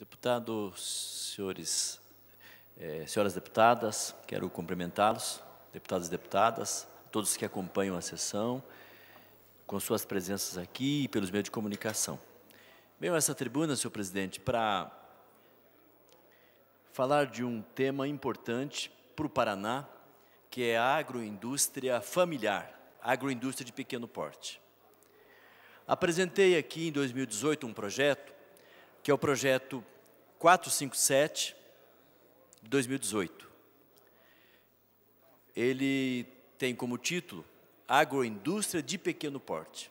Deputados, senhores, eh, senhoras deputadas, quero cumprimentá-los, deputados e deputadas, todos que acompanham a sessão, com suas presenças aqui e pelos meios de comunicação. Venho a essa tribuna, senhor presidente, para falar de um tema importante para o Paraná, que é a agroindústria familiar, agroindústria de pequeno porte. Apresentei aqui em 2018 um projeto que é o projeto 457 de 2018. Ele tem como título Agroindústria de Pequeno Porte.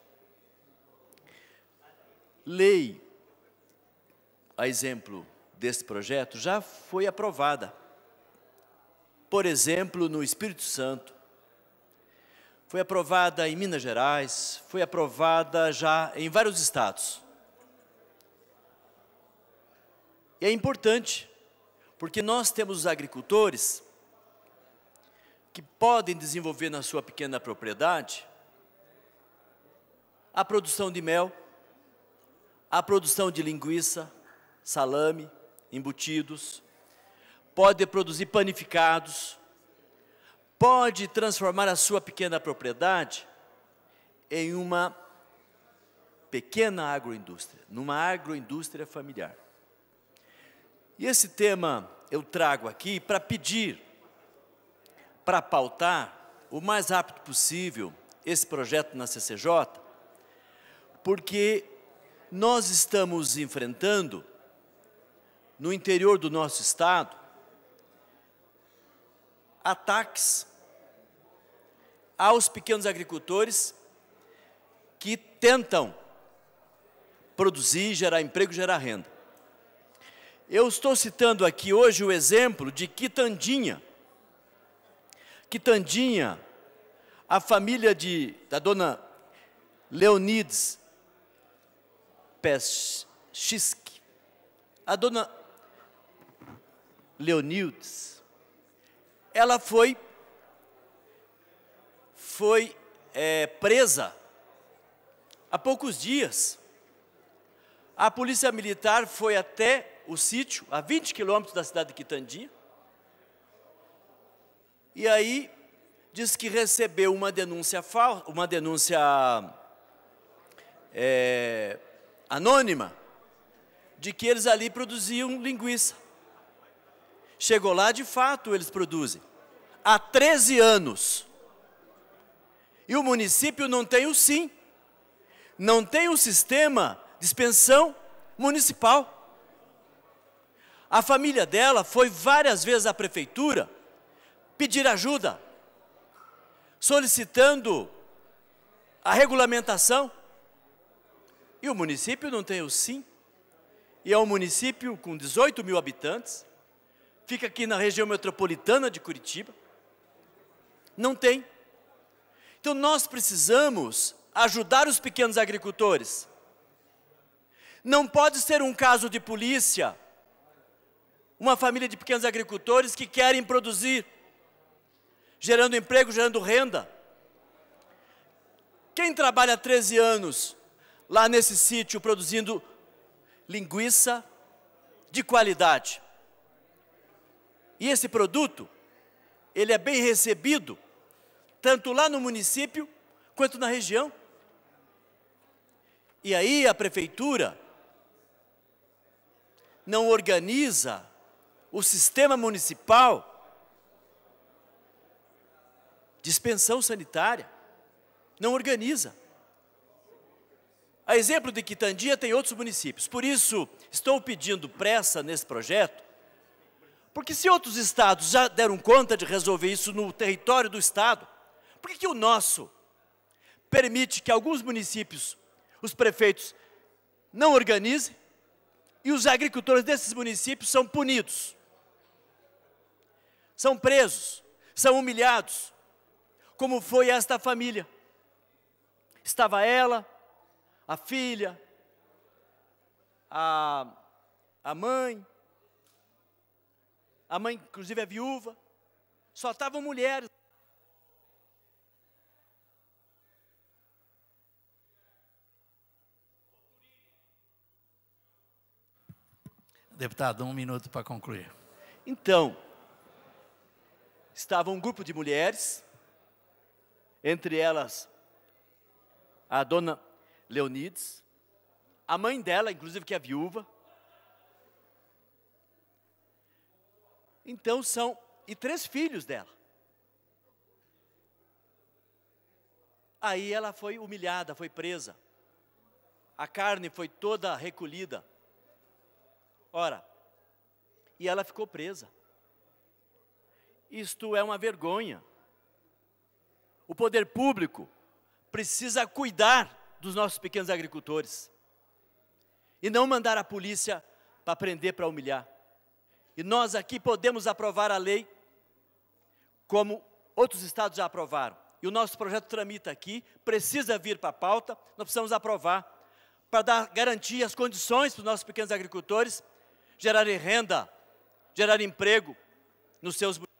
Lei, a exemplo desse projeto, já foi aprovada. Por exemplo, no Espírito Santo, foi aprovada em Minas Gerais, foi aprovada já em vários estados. E é importante, porque nós temos os agricultores que podem desenvolver na sua pequena propriedade a produção de mel, a produção de linguiça, salame, embutidos, pode produzir panificados, pode transformar a sua pequena propriedade em uma pequena agroindústria, numa agroindústria familiar. E esse tema eu trago aqui para pedir, para pautar o mais rápido possível esse projeto na CCJ, porque nós estamos enfrentando no interior do nosso estado ataques aos pequenos agricultores que tentam produzir, gerar emprego, gerar renda. Eu estou citando aqui hoje o exemplo de Quitandinha. Quitandinha, a família de, da dona Leonides Peschisk, a dona Leonides, ela foi, foi é, presa há poucos dias. A polícia militar foi até o sítio, a 20 quilômetros da cidade de Quitandinha E aí diz que recebeu uma denúncia falsa, uma denúncia é, anônima, de que eles ali produziam linguiça. Chegou lá, de fato, eles produzem. Há 13 anos. E o município não tem o sim, não tem o sistema de dispensão municipal. A família dela foi várias vezes à prefeitura pedir ajuda, solicitando a regulamentação. E o município não tem o sim. E é um município com 18 mil habitantes, fica aqui na região metropolitana de Curitiba. Não tem. Então nós precisamos ajudar os pequenos agricultores. Não pode ser um caso de polícia uma família de pequenos agricultores que querem produzir, gerando emprego, gerando renda. Quem trabalha há 13 anos lá nesse sítio produzindo linguiça de qualidade? E esse produto, ele é bem recebido, tanto lá no município quanto na região. E aí a prefeitura não organiza o sistema municipal dispensão sanitária, não organiza. A exemplo de Quitandia tem outros municípios. Por isso, estou pedindo pressa nesse projeto, porque se outros estados já deram conta de resolver isso no território do estado, por que, que o nosso permite que alguns municípios, os prefeitos, não organizem e os agricultores desses municípios são punidos? são presos, são humilhados, como foi esta família. Estava ela, a filha, a, a mãe, a mãe, inclusive, é viúva, só estavam mulheres. Deputado, um minuto para concluir. Então, estava um grupo de mulheres, entre elas a dona Leonides, a mãe dela, inclusive, que é viúva. Então são, e três filhos dela. Aí ela foi humilhada, foi presa. A carne foi toda recolhida. Ora, e ela ficou presa. Isto é uma vergonha. O poder público precisa cuidar dos nossos pequenos agricultores e não mandar a polícia para prender, para humilhar. E nós aqui podemos aprovar a lei, como outros estados já aprovaram. E o nosso projeto tramita aqui, precisa vir para a pauta, nós precisamos aprovar, para dar garantia as condições para os nossos pequenos agricultores gerarem renda, gerarem emprego nos seus municípios.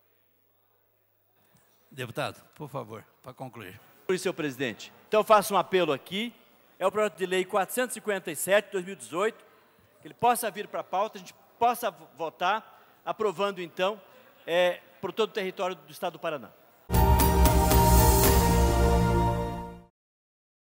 Deputado, por favor, para concluir. Por isso, senhor presidente. Então, faço um apelo aqui. É o projeto de lei 457, de 2018, que ele possa vir para a pauta, a gente possa votar, aprovando, então, é, por todo o território do Estado do Paraná.